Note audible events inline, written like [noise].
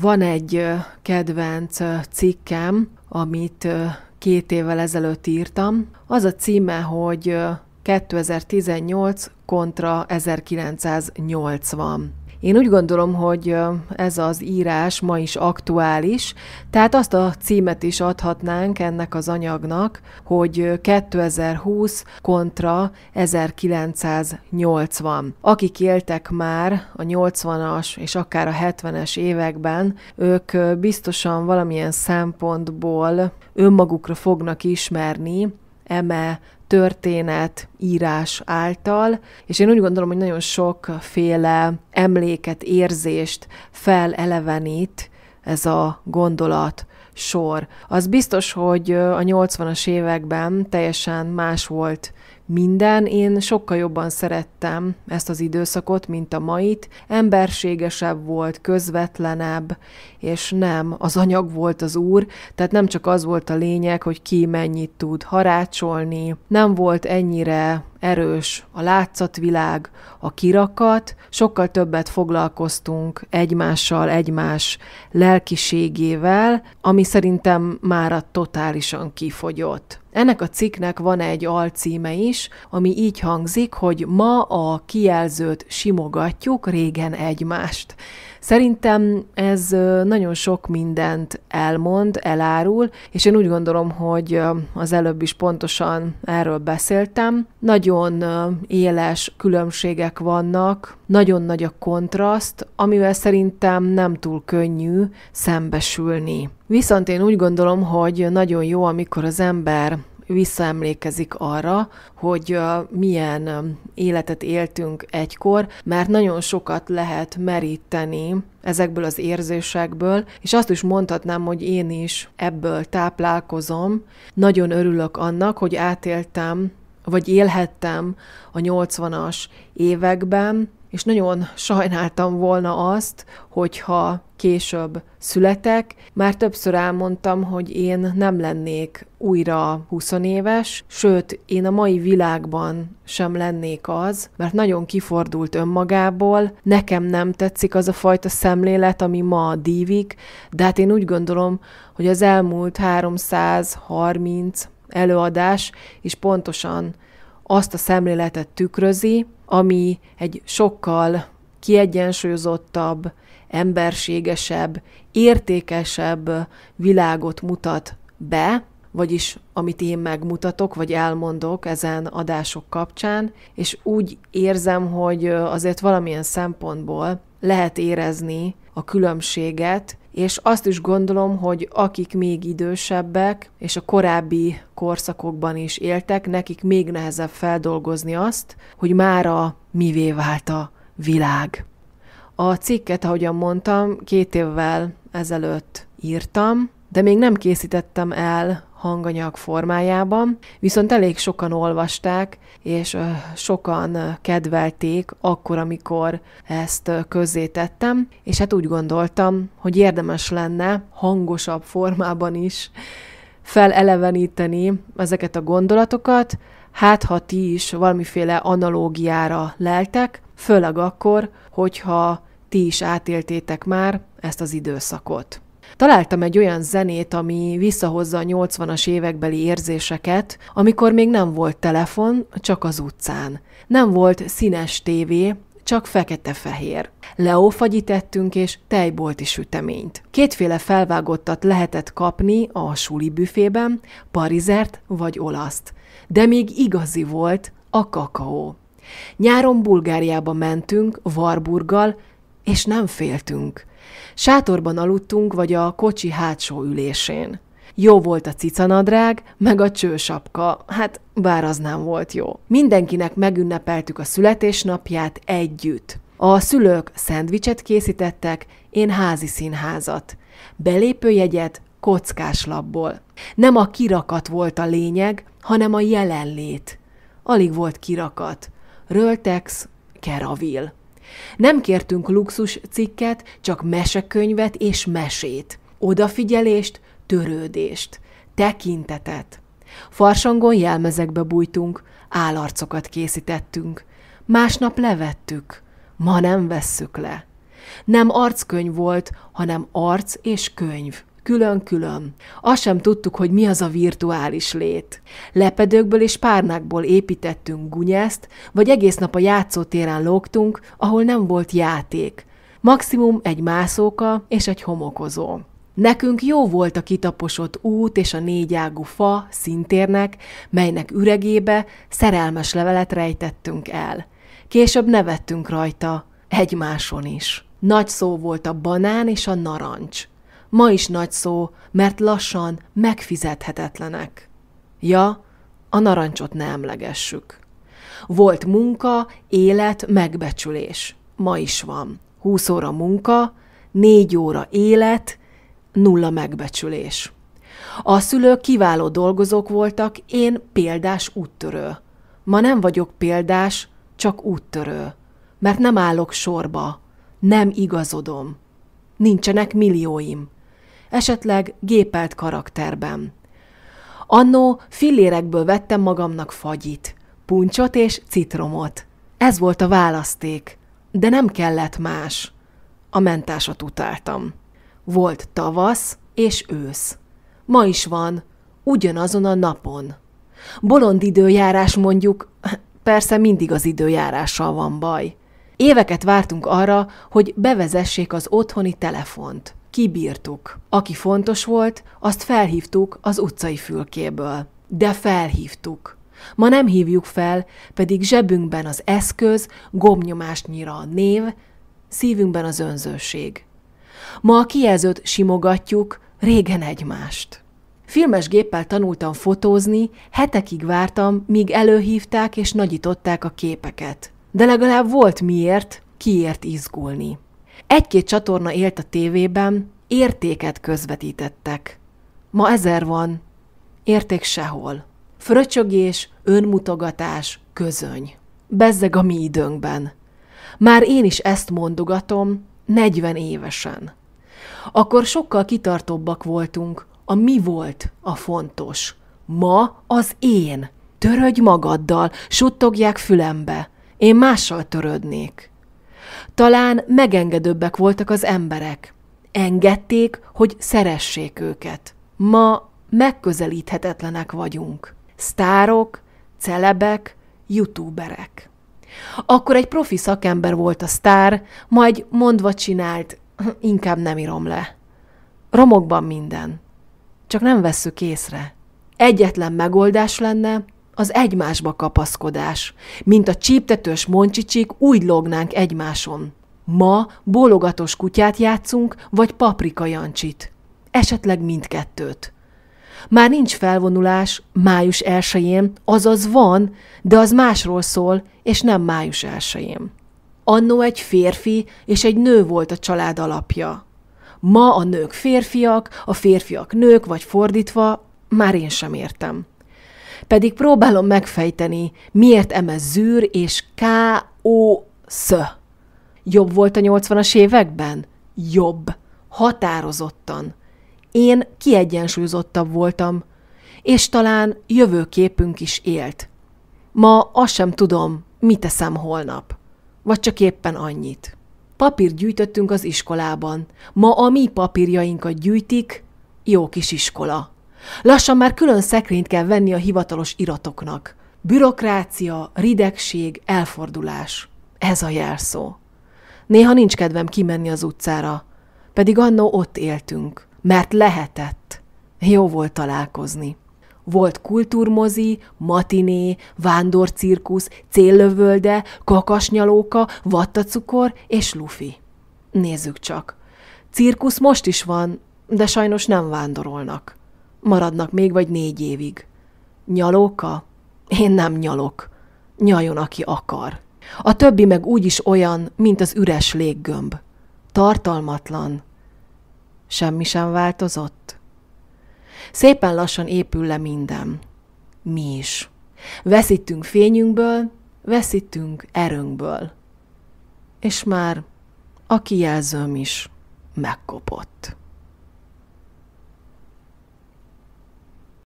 Van egy kedvenc cikkem, amit két évvel ezelőtt írtam. Az a címe, hogy 2018 kontra 1980. Én úgy gondolom, hogy ez az írás ma is aktuális, tehát azt a címet is adhatnánk ennek az anyagnak, hogy 2020 kontra 1980. Akik éltek már a 80-as és akár a 70-es években, ők biztosan valamilyen szempontból önmagukra fognak ismerni eme történet, írás által, és én úgy gondolom, hogy nagyon sokféle emléket, érzést felelevenít ez a gondolat, sor. Az biztos, hogy a 80-as években teljesen más volt minden, én sokkal jobban szerettem ezt az időszakot, mint a mait. Emberségesebb volt, közvetlenebb, és nem, az anyag volt az úr, tehát nem csak az volt a lényeg, hogy ki mennyit tud harácsolni, nem volt ennyire erős a látszatvilág, a kirakat, sokkal többet foglalkoztunk egymással, egymás lelkiségével, ami szerintem már a totálisan kifogyott. Ennek a cikknek van egy alcíme is, ami így hangzik, hogy ma a kijelzőt simogatjuk, régen egymást. Szerintem ez nagyon sok mindent elmond, elárul, és én úgy gondolom, hogy az előbb is pontosan erről beszéltem. Nagyon éles különbségek vannak, nagyon nagy a kontraszt, amivel szerintem nem túl könnyű szembesülni. Viszont én úgy gondolom, hogy nagyon jó, amikor az ember visszaemlékezik arra, hogy milyen életet éltünk egykor, mert nagyon sokat lehet meríteni ezekből az érzésekből, és azt is mondhatnám, hogy én is ebből táplálkozom. Nagyon örülök annak, hogy átéltem vagy élhettem a 80-as években, és nagyon sajnáltam volna azt, hogyha később születek. Már többször elmondtam, hogy én nem lennék újra 20 éves, sőt, én a mai világban sem lennék az, mert nagyon kifordult önmagából, nekem nem tetszik az a fajta szemlélet, ami ma dívik, de hát én úgy gondolom, hogy az elmúlt 330 előadás is pontosan azt a szemléletet tükrözi, ami egy sokkal kiegyensúlyozottabb, emberségesebb, értékesebb világot mutat be, vagyis amit én megmutatok, vagy elmondok ezen adások kapcsán, és úgy érzem, hogy azért valamilyen szempontból lehet érezni a különbséget, és azt is gondolom, hogy akik még idősebbek, és a korábbi korszakokban is éltek, nekik még nehezebb feldolgozni azt, hogy már a mivé vált a világ. A cikket, ahogyan mondtam, két évvel ezelőtt írtam, de még nem készítettem el hanganyag formájában, viszont elég sokan olvasták, és sokan kedvelték akkor, amikor ezt közzétettem, és hát úgy gondoltam, hogy érdemes lenne hangosabb formában is feleleveníteni ezeket a gondolatokat, hát ha ti is valamiféle analógiára leltek, főleg akkor, hogyha ti is átéltétek már ezt az időszakot. Találtam egy olyan zenét, ami visszahozza a 80-as évekbeli érzéseket, amikor még nem volt telefon, csak az utcán. Nem volt színes tévé, csak fekete-fehér. Leófagyit tettünk és tejbolti süteményt. Kétféle felvágottat lehetett kapni a suli büfében, parizert vagy olaszt. De még igazi volt a kakaó. Nyáron Bulgáriába mentünk, Varburggal, és nem féltünk. Sátorban aludtunk, vagy a kocsi hátsó ülésén. Jó volt a cicanadrág, meg a csősapka, hát bár az nem volt jó. Mindenkinek megünnepeltük a születésnapját együtt. A szülők szendvicset készítettek, én házi színházat. Belépőjegyet kockás labból. Nem a kirakat volt a lényeg, hanem a jelenlét. Alig volt kirakat. Röltex, keravil. Nem kértünk luxus cikket, csak mesekönyvet és mesét, odafigyelést, törődést, tekintetet. Farsangon jelmezekbe bújtunk, állarcokat készítettünk. Másnap levettük, ma nem vesszük le. Nem arckönyv volt, hanem arc és könyv külön-külön. Azt sem tudtuk, hogy mi az a virtuális lét. Lepedőkből és párnákból építettünk gunyeszt, vagy egész nap a játszótéren lógtunk, ahol nem volt játék. Maximum egy mászóka és egy homokozó. Nekünk jó volt a kitaposott út és a négyágú fa szintérnek, melynek üregébe szerelmes levelet rejtettünk el. Később nevettünk rajta, egymáson is. Nagy szó volt a banán és a narancs ma is nagy szó, mert lassan megfizethetetlenek. Ja, a narancsot ne emlegessük. Volt munka, élet, megbecsülés. Ma is van. 20 óra munka, 4 óra élet, nulla megbecsülés. A szülők kiváló dolgozók voltak, én példás úttörő. Ma nem vagyok példás, csak úttörő, mert nem állok sorba, nem igazodom. Nincsenek millióim esetleg gépelt karakterben. Annó fillérekből vettem magamnak fagyit, puncsot és citromot. Ez volt a választék, de nem kellett más. A mentásat utáltam. Volt tavasz és ősz. Ma is van, ugyanazon a napon. Bolond időjárás mondjuk, [clears throat] persze mindig az időjárással van baj. Éveket vártunk arra, hogy bevezessék az otthoni telefont kibírtuk. Aki fontos volt, azt felhívtuk az utcai fülkéből. De felhívtuk. Ma nem hívjuk fel, pedig zsebünkben az eszköz, gomnyomásnyira a név, szívünkben az önzőség. Ma a kijelzőt simogatjuk, régen egymást. Filmes géppel tanultam fotózni, hetekig vártam, míg előhívták és nagyították a képeket. De legalább volt miért, kiért izgulni. Egy-két csatorna élt a tévében, értéket közvetítettek. Ma ezer van, érték sehol. Fröcsögés, önmutogatás, közöny. Bezzeg a mi időnkben. Már én is ezt mondogatom, 40 évesen. Akkor sokkal kitartóbbak voltunk, a mi volt a fontos. Ma az én. Törődj magaddal, suttogják fülembe. Én mással törödnék. Talán megengedőbbek voltak az emberek. Engedték, hogy szeressék őket. Ma megközelíthetetlenek vagyunk. Sztárok, celebek, youtuberek. Akkor egy profi szakember volt a sztár, majd mondva csinált, [laughs] inkább nem írom le. Romokban minden. Csak nem vesszük észre. Egyetlen megoldás lenne, az egymásba kapaszkodás. Mint a csíptetős moncsicsik, úgy lognánk egymáson. Ma bólogatos kutyát játszunk, vagy paprika jancsit. Esetleg mindkettőt. Már nincs felvonulás május elsőjén, azaz van, de az másról szól, és nem május elsőjén. Annó egy férfi és egy nő volt a család alapja. Ma a nők férfiak, a férfiak nők, vagy fordítva, már én sem értem pedig próbálom megfejteni, miért eme zűr és K-O-sz. Jobb volt a 80-as években? Jobb. Határozottan. Én kiegyensúlyozottabb voltam, és talán jövőképünk is élt. Ma azt sem tudom, mit teszem holnap. Vagy csak éppen annyit. Papír gyűjtöttünk az iskolában. Ma a mi papírjainkat gyűjtik, jó kis iskola. Lassan már külön szekrényt kell venni a hivatalos iratoknak. Bürokrácia, ridegség, elfordulás. Ez a jelszó. Néha nincs kedvem kimenni az utcára, pedig annó ott éltünk, mert lehetett. Jó volt találkozni. Volt kultúrmozi, matiné, vándorcirkusz, céllövölde, kakasnyalóka, vattacukor és lufi. Nézzük csak. Cirkusz most is van, de sajnos nem vándorolnak. Maradnak még vagy négy évig. Nyalóka? Én nem nyalok. Nyaljon, aki akar. A többi meg úgy is olyan, mint az üres léggömb. Tartalmatlan. Semmi sem változott. Szépen lassan épül le minden. Mi is. Veszítünk fényünkből, veszítünk erőnkből. És már a kijelzőm is megkopott.